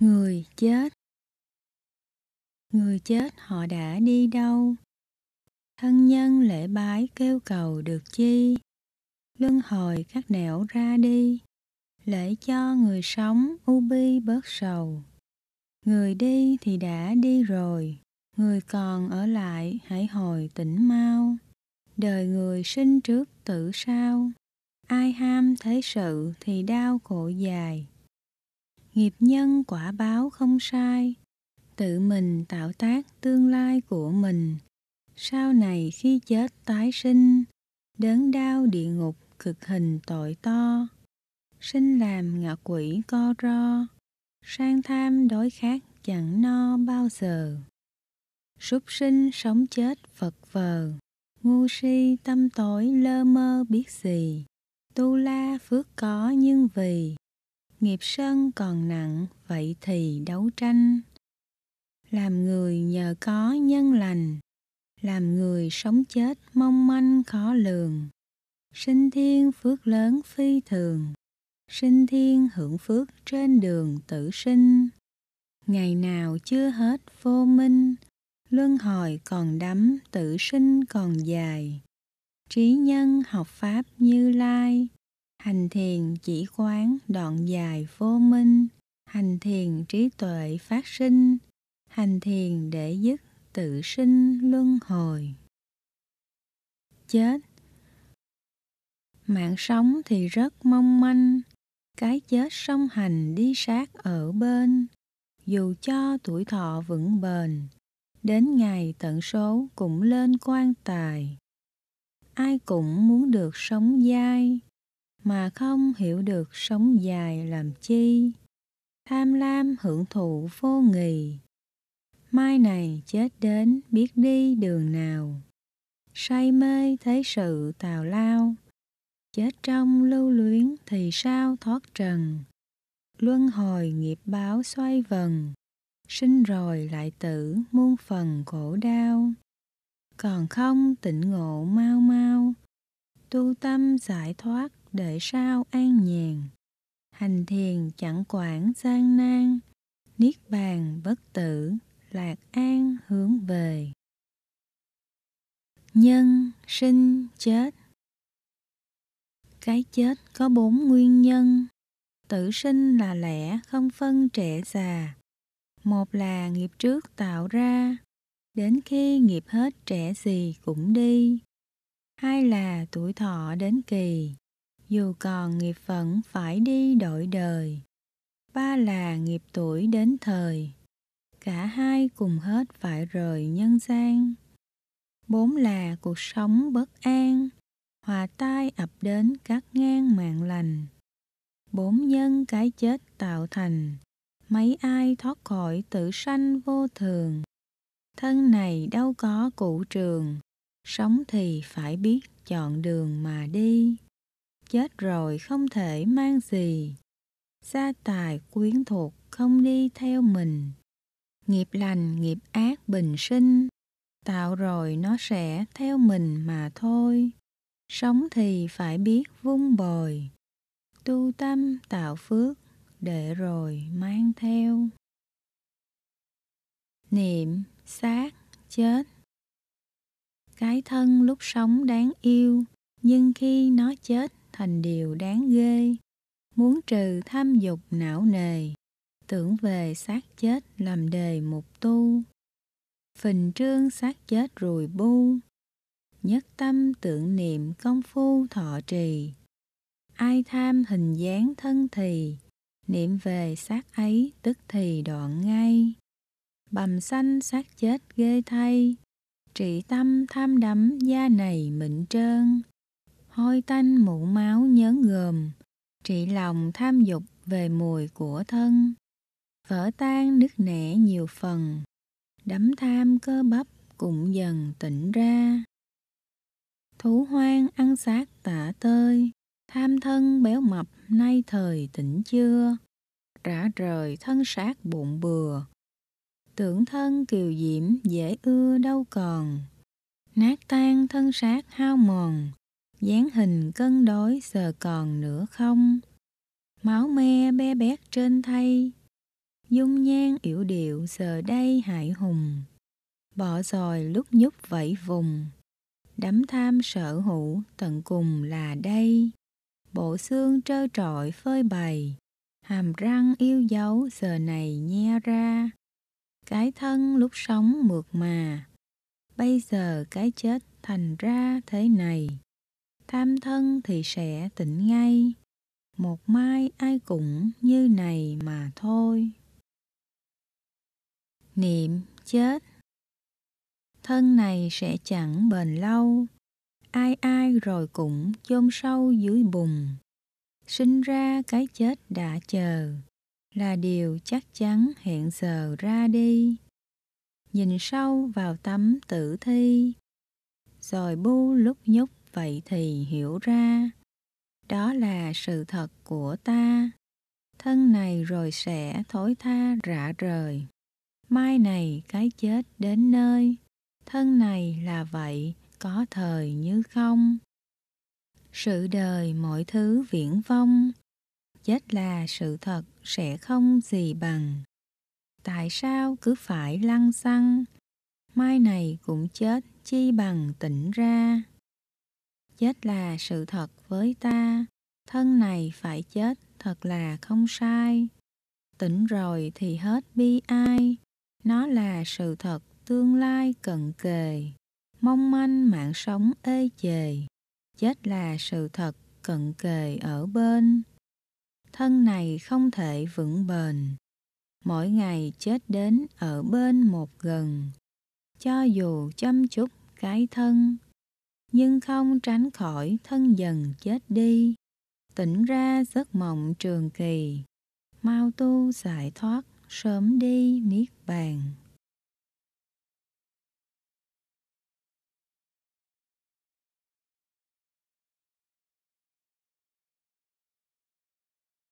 người chết người chết họ đã đi đâu thân nhân lễ bái kêu cầu được chi luân hồi các nẻo ra đi lễ cho người sống u bi bớt sầu người đi thì đã đi rồi người còn ở lại hãy hồi tỉnh mau đời người sinh trước tử sau ai ham thế sự thì đau khổ dài nghiệp nhân quả báo không sai tự mình tạo tác tương lai của mình sau này khi chết tái sinh đớn đau địa ngục cực hình tội to sinh làm ngạ quỷ co ro sang tham đối khác chẳng no bao giờ súc sinh sống chết phật vờ ngu si tâm tối lơ mơ biết gì tu la phước có nhưng vì nghiệp sơn còn nặng vậy thì đấu tranh làm người nhờ có nhân lành làm người sống chết mong manh khó lường sinh thiên phước lớn phi thường sinh thiên hưởng phước trên đường tử sinh ngày nào chưa hết vô minh luân hồi còn đắm tử sinh còn dài trí nhân học pháp như lai Hành thiền chỉ quán đoạn dài vô minh, hành thiền trí tuệ phát sinh, hành thiền để dứt tự sinh luân hồi. Chết Mạng sống thì rất mong manh, cái chết song hành đi sát ở bên, dù cho tuổi thọ vững bền, đến ngày tận số cũng lên quan tài. Ai cũng muốn được sống dai, mà không hiểu được sống dài làm chi tham lam hưởng thụ vô nghì mai này chết đến biết đi đường nào say mê thế sự tào lao chết trong lưu luyến thì sao thoát trần luân hồi nghiệp báo xoay vần sinh rồi lại tử muôn phần khổ đau còn không tỉnh ngộ mau mau tu tâm giải thoát để sao an nhàn hành thiền chẳng quản gian nan niết bàn bất tử lạc an hướng về nhân sinh chết cái chết có bốn nguyên nhân tử sinh là lẽ không phân trẻ già một là nghiệp trước tạo ra đến khi nghiệp hết trẻ gì cũng đi hai là tuổi thọ đến kỳ dù còn nghiệp phận phải đi đổi đời ba là nghiệp tuổi đến thời cả hai cùng hết phải rời nhân gian bốn là cuộc sống bất an hòa tai ập đến cắt ngang mạng lành bốn nhân cái chết tạo thành mấy ai thoát khỏi tử sanh vô thường thân này đâu có cụ trường sống thì phải biết chọn đường mà đi chết rồi không thể mang gì. Gia tài quyến thuộc không đi theo mình. Nghiệp lành, nghiệp ác bình sinh. Tạo rồi nó sẽ theo mình mà thôi. Sống thì phải biết vung bồi. Tu tâm tạo phước, để rồi mang theo. Niệm, sát, chết Cái thân lúc sống đáng yêu, nhưng khi nó chết thành điều đáng ghê muốn trừ tham dục não nề tưởng về xác chết làm đề mục tu phình trương xác chết rồi bu nhất tâm tưởng niệm công phu thọ trì ai tham hình dáng thân thì niệm về xác ấy tức thì đoạn ngay bầm xanh xác chết ghê thay trị tâm tham đắm da này mịn trơn hôi tanh mũ máu nhớn gồm, trị lòng tham dục về mùi của thân, vỡ tan nứt nẻ nhiều phần, đấm tham cơ bắp cũng dần tỉnh ra. Thú hoang ăn xác tả tơi, tham thân béo mập nay thời tỉnh chưa, rã rời thân xác bụng bừa, tưởng thân kiều diễm dễ ưa đâu còn nát tan thân xác hao mòn dáng hình cân đối giờ còn nữa không máu me be bét trên thay dung nhan yểu điệu giờ đây hại hùng bỏ rồi lúc nhúc vẫy vùng đắm tham sở hữu tận cùng là đây bộ xương trơ trọi phơi bày hàm răng yêu dấu giờ này nhe ra cái thân lúc sống mượt mà bây giờ cái chết thành ra thế này tham thân thì sẽ tỉnh ngay một mai ai cũng như này mà thôi niệm chết thân này sẽ chẳng bền lâu ai ai rồi cũng chôn sâu dưới bùn sinh ra cái chết đã chờ là điều chắc chắn hẹn giờ ra đi nhìn sâu vào tấm tử thi rồi bu lúc nhúc vậy thì hiểu ra đó là sự thật của ta thân này rồi sẽ thối tha rã rời mai này cái chết đến nơi thân này là vậy có thời như không sự đời mọi thứ viễn vong chết là sự thật sẽ không gì bằng tại sao cứ phải lăn xăng mai này cũng chết chi bằng tỉnh ra chết là sự thật với ta thân này phải chết thật là không sai tỉnh rồi thì hết bi ai nó là sự thật tương lai cận kề mong manh mạng sống ê chề chết là sự thật cận kề ở bên thân này không thể vững bền mỗi ngày chết đến ở bên một gần cho dù chăm chút cái thân nhưng không tránh khỏi thân dần chết đi. Tỉnh ra giấc mộng trường kỳ, mau tu giải thoát, sớm đi niết bàn.